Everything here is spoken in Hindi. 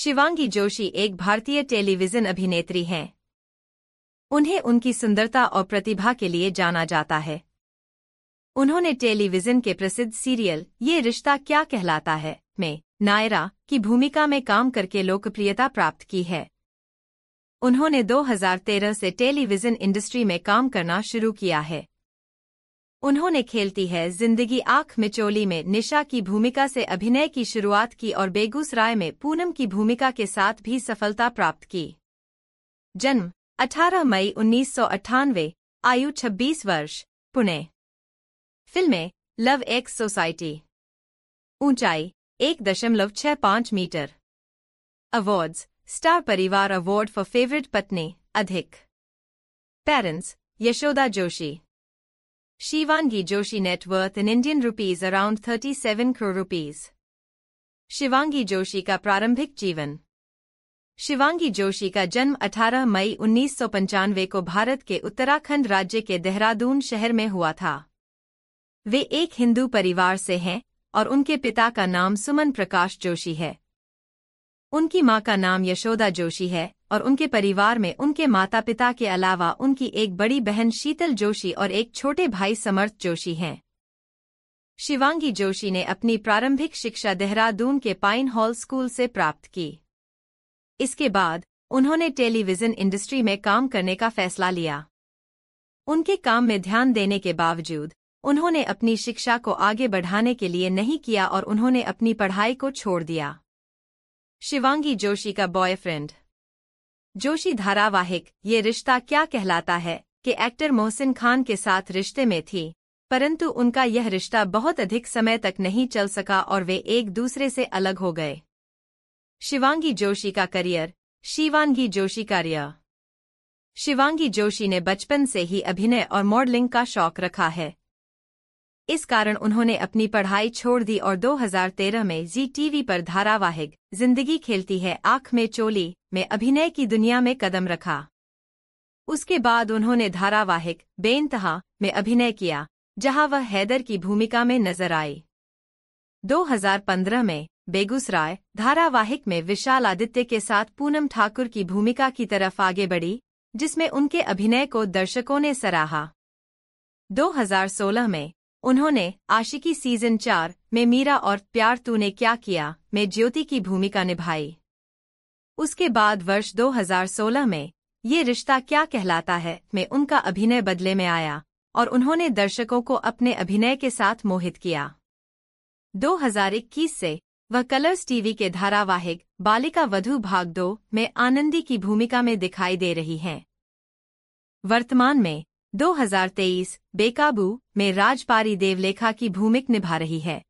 शिवांगी जोशी एक भारतीय टेलीविजन अभिनेत्री हैं उन्हें उनकी सुंदरता और प्रतिभा के लिए जाना जाता है उन्होंने टेलीविजन के प्रसिद्ध सीरियल ये रिश्ता क्या कहलाता है में नायरा की भूमिका में काम करके लोकप्रियता प्राप्त की है उन्होंने 2013 से टेलीविजन इंडस्ट्री में काम करना शुरू किया है उन्होंने खेलती है जिंदगी आंख मिचोली में निशा की भूमिका से अभिनय की शुरुआत की और बेगूसराय में पूनम की भूमिका के साथ भी सफलता प्राप्त की जन्म 18 मई उन्नीस आयु 26 वर्ष पुणे फिल्में लव एक्स सोसाइटी ऊंचाई एक दशमलव छह पांच metre awards Star Parivaar award for favourite पत्नी अधिक parents Yashoda Joshi Shivangi Joshi net worth in Indian rupees around 37 crore rupees. Shivangi Joshi ka prarambhik jeevan Shivangi Joshi ka janm 18 mai 1995 ko Bharat ke Uttarakhand राज्य ke Dehradun shahar mein hua tha. वे एक हिंदू परिवार से हैं और उनके पिता का नाम सुमन प्रकाश जोशी है उनकी मां का नाम यशोदा जोशी है और उनके परिवार में उनके माता पिता के अलावा उनकी एक बड़ी बहन शीतल जोशी और एक छोटे भाई समर्थ जोशी हैं शिवांगी जोशी ने अपनी प्रारंभिक शिक्षा देहरादून के पाइन हॉल स्कूल से प्राप्त की इसके बाद उन्होंने टेलीविजन इंडस्ट्री में काम करने का फैसला लिया उनके काम में ध्यान देने के बावजूद उन्होंने अपनी शिक्षा को आगे बढ़ाने के लिए नहीं किया और उन्होंने अपनी पढ़ाई को छोड़ दिया शिवांगी जोशी का बॉयफ्रेंड जोशी धारावाहिक ये रिश्ता क्या कहलाता है कि एक्टर मोहसिन खान के साथ रिश्ते में थी परंतु उनका यह रिश्ता बहुत अधिक समय तक नहीं चल सका और वे एक दूसरे से अलग हो गए शिवांगी जोशी का करियर शिवांगी जोशी कार्य शिवांगी जोशी ने बचपन से ही अभिनय और मॉडलिंग का शौक रखा है इस कारण उन्होंने अपनी पढ़ाई छोड़ दी और 2013 में जी टीवी पर धारावाहिक जिंदगी खेलती है आंख में चोली में अभिनय की दुनिया में कदम रखा उसके बाद उन्होंने धारावाहिक बेनतहा में अभिनय किया जहां वह हैदर की भूमिका में नजर आई 2015 में बेगूसराय धारावाहिक में विशाल आदित्य के साथ पूनम ठाकुर की भूमिका की तरफ आगे बढ़ी जिसमें उनके अभिनय को दर्शकों ने सराहा 2016 में उन्होंने आशिकी सीजन चार में मीरा और प्यार तूने क्या किया में ज्योति की भूमिका निभाई उसके बाद वर्ष 2016 में ये रिश्ता क्या कहलाता है में उनका अभिनय बदले में आया और उन्होंने दर्शकों को अपने अभिनय के साथ मोहित किया 2021 से वह कलर्स टीवी के धारावाहिक बालिका वधु भाग दो में आनंदी की भूमिका में दिखाई दे रही हैं। वर्तमान में 2023 बेकाबू में राजपारी देवलेखा की भूमिका निभा रही है